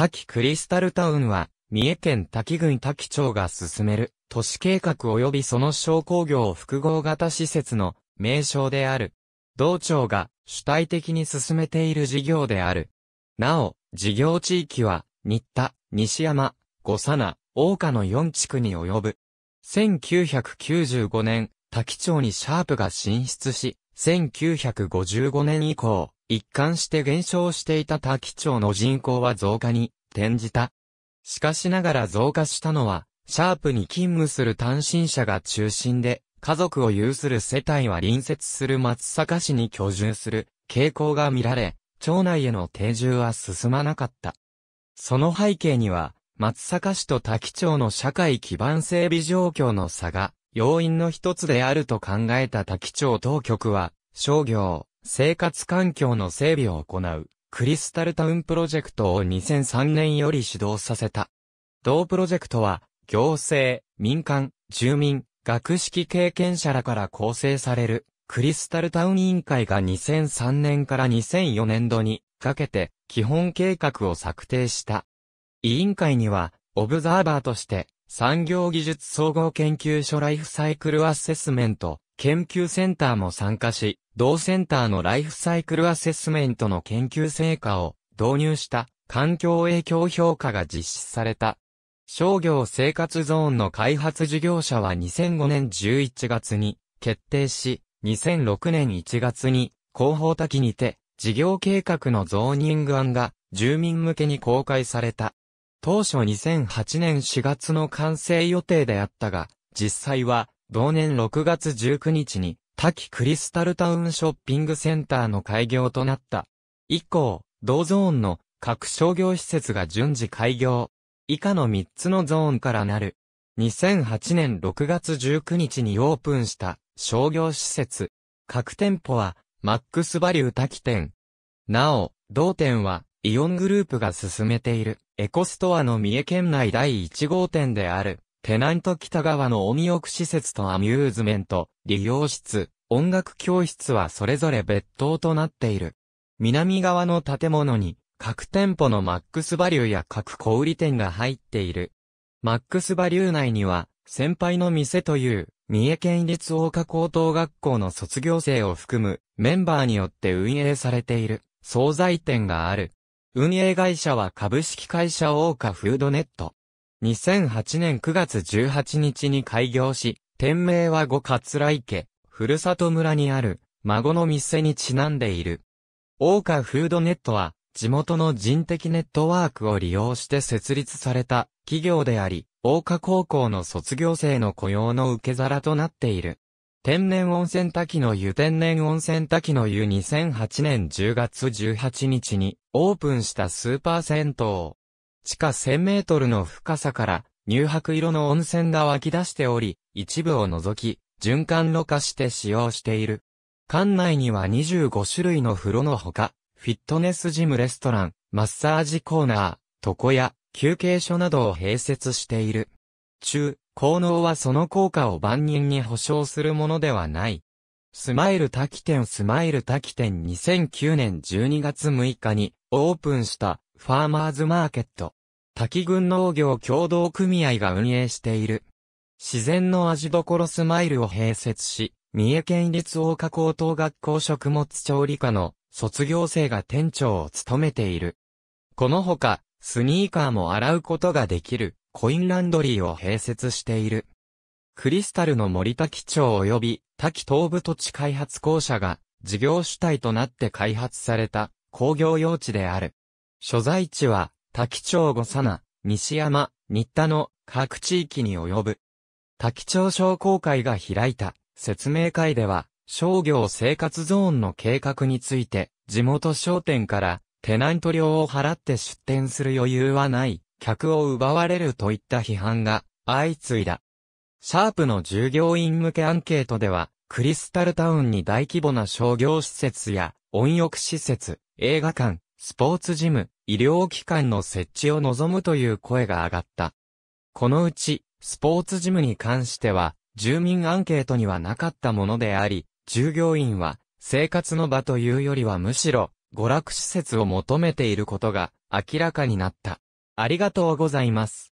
滝クリスタルタウンは、三重県滝郡滝町が進める、都市計画及びその商工業複合型施設の名称である。同庁が主体的に進めている事業である。なお、事業地域は、新田、西山、五佐名、大岡の4地区に及ぶ。1995年、滝町にシャープが進出し、1955年以降、一貫して減少していた多気町の人口は増加に転じた。しかしながら増加したのは、シャープに勤務する単身者が中心で、家族を有する世帯は隣接する松阪市に居住する傾向が見られ、町内への定住は進まなかった。その背景には、松阪市と多気町の社会基盤整備状況の差が、要因の一つであると考えた多気町当局は、商業、生活環境の整備を行う、クリスタルタウンプロジェクトを2003年より始動させた。同プロジェクトは、行政、民間、住民、学識経験者らから構成される、クリスタルタウン委員会が2003年から2004年度にかけて基本計画を策定した。委員会には、オブザーバーとして、産業技術総合研究所ライフサイクルアセスメント、研究センターも参加し、同センターのライフサイクルアセスメントの研究成果を導入した環境影響評価が実施された。商業生活ゾーンの開発事業者は2005年11月に決定し、2006年1月に広報多岐にて事業計画のゾーニング案が住民向けに公開された。当初2008年4月の完成予定であったが、実際は同年6月19日に、滝クリスタルタウンショッピングセンターの開業となった。以降、同ゾーンの各商業施設が順次開業。以下の3つのゾーンからなる。2008年6月19日にオープンした商業施設。各店舗は、マックスバリュー滝店。なお、同店は、イオングループが進めている、エコストアの三重県内第1号店である。テナント北側の温浴施設とアミューズメント、利用室、音楽教室はそれぞれ別棟となっている。南側の建物に、各店舗のマックスバリューや各小売店が入っている。マックスバリュー内には、先輩の店という、三重県立大岡高等学校の卒業生を含むメンバーによって運営されている、惣菜店がある。運営会社は株式会社大岡フードネット。2008年9月18日に開業し、店名は五桂池、ふるさと村にある、孫の店にちなんでいる。大川フードネットは、地元の人的ネットワークを利用して設立された企業であり、大川高校の卒業生の雇用の受け皿となっている。天然温泉滝の湯天然温泉滝の湯2008年10月18日にオープンしたスーパー銭湯。地下1000メートルの深さから乳白色の温泉が湧き出しており、一部を除き、循環ろ過して使用している。館内には25種類の風呂のほか、フィットネスジムレストラン、マッサージコーナー、床屋、休憩所などを併設している。中、効能はその効果を万人に保証するものではない。スマイル滝店スマイル滝店2009年12月6日にオープンしたファーマーズマーケット。滝群農業協同組合が運営している。自然の味どころスマイルを併設し、三重県立大岡高等学校食物調理科の卒業生が店長を務めている。このほか、スニーカーも洗うことができるコインランドリーを併設している。クリスタルの森滝町及び滝東部土地開発公社が事業主体となって開発された工業用地である。所在地は滝町五佐奈、西山、新田の各地域に及ぶ。滝町商工会が開いた説明会では、商業生活ゾーンの計画について、地元商店からテナント料を払って出店する余裕はない、客を奪われるといった批判が相次いだ。シャープの従業員向けアンケートでは、クリスタルタウンに大規模な商業施設や温浴施設、映画館、スポーツジム、医療機関の設置を望むという声が上がった。このうち、スポーツジムに関しては、住民アンケートにはなかったものであり、従業員は、生活の場というよりはむしろ、娯楽施設を求めていることが明らかになった。ありがとうございます。